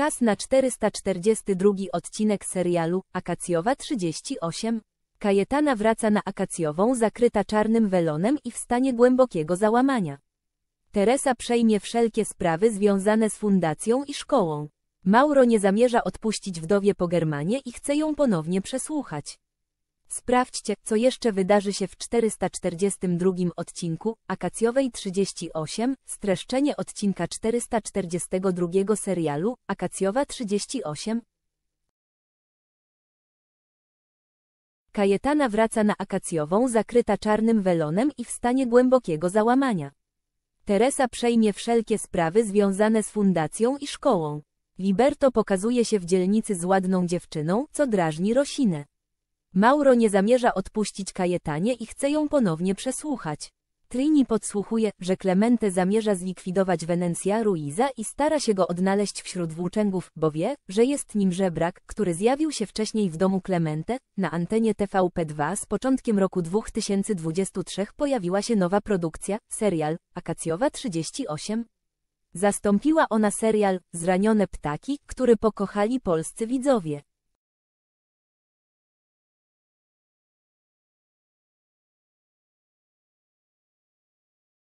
Czas na 442 odcinek serialu Akacjowa 38. Kajetana wraca na Akacjową zakryta czarnym welonem i w stanie głębokiego załamania. Teresa przejmie wszelkie sprawy związane z fundacją i szkołą. Mauro nie zamierza odpuścić wdowie po Germanie i chce ją ponownie przesłuchać. Sprawdźcie, co jeszcze wydarzy się w 442 odcinku Akacjowej 38, streszczenie odcinka 442 serialu Akacjowa 38. Kajetana wraca na Akacjową zakryta czarnym welonem i w stanie głębokiego załamania. Teresa przejmie wszelkie sprawy związane z fundacją i szkołą. Liberto pokazuje się w dzielnicy z ładną dziewczyną, co drażni Rosinę. Mauro nie zamierza odpuścić Kajetanie i chce ją ponownie przesłuchać. Trini podsłuchuje, że Clemente zamierza zlikwidować Wenencja Ruiza i stara się go odnaleźć wśród włóczęgów, bo wie, że jest nim żebrak, który zjawił się wcześniej w domu Clemente. Na antenie TVP2 z początkiem roku 2023 pojawiła się nowa produkcja, serial, Akacjowa 38. Zastąpiła ona serial Zranione ptaki, który pokochali polscy widzowie.